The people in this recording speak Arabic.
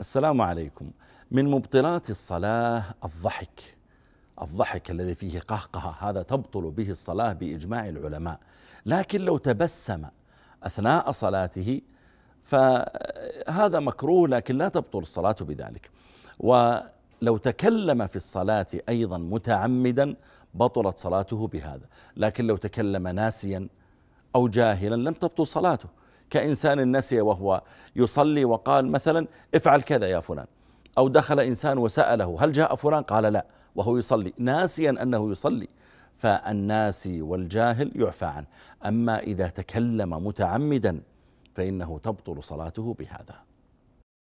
السلام عليكم من مبطلات الصلاة الضحك الضحك الذي فيه قهقهة هذا تبطل به الصلاة بإجماع العلماء لكن لو تبسم أثناء صلاته فهذا مكروه لكن لا تبطل الصلاة بذلك ولو تكلم في الصلاة أيضا متعمدا بطلت صلاته بهذا لكن لو تكلم ناسيا أو جاهلا لم تبطل صلاته كإنسان نسي وهو يصلي وقال مثلا افعل كذا يا فلان أو دخل إنسان وسأله هل جاء فلان قال لا وهو يصلي ناسيا أنه يصلي فالناسي والجاهل يعفى عنه أما إذا تكلم متعمدا فإنه تبطل صلاته بهذا